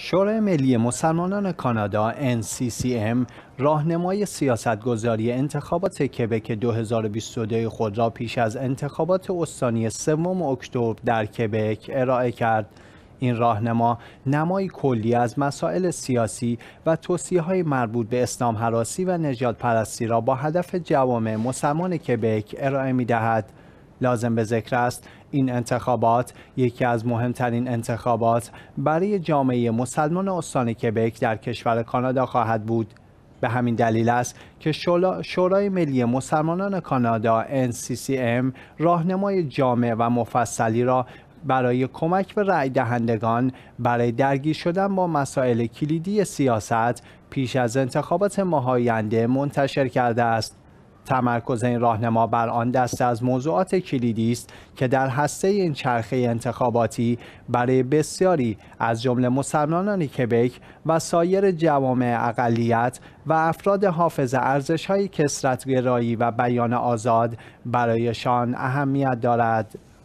شورای ملی مسلمانان کانادا NCCM راهنمای سیاستگذاری انتخابات کبک 2022 خود را پیش از انتخابات استانی سوم اکتبر در کبک ارائه کرد. این راهنما نمای کلی از مسائل سیاسی و توصیه های مربوط به اسلام حراسی و نجات پرستی را با هدف جوامع مسلمان کبک ارائه می دهد. لازم به ذکر است این انتخابات یکی از مهمترین انتخابات برای جامعه مسلمان استان کبک در کشور کانادا خواهد بود به همین دلیل است که شورای ملی مسلمانان کانادا NCCM راهنمای جامع و مفصلی را برای کمک به رأی دهندگان برای درگیر شدن با مسائل کلیدی سیاست پیش از انتخابات آینده منتشر کرده است. تمرکز این راهنما بر آن دست از موضوعات کلیدی است که در هسته این چرخه انتخاباتی برای بسیاری از جمله مسلمانان کبک و سایر جوامع اقلیت و افراد حافظ ارزش های کسرتگرایی و بیان آزاد برایشان اهمیت دارد.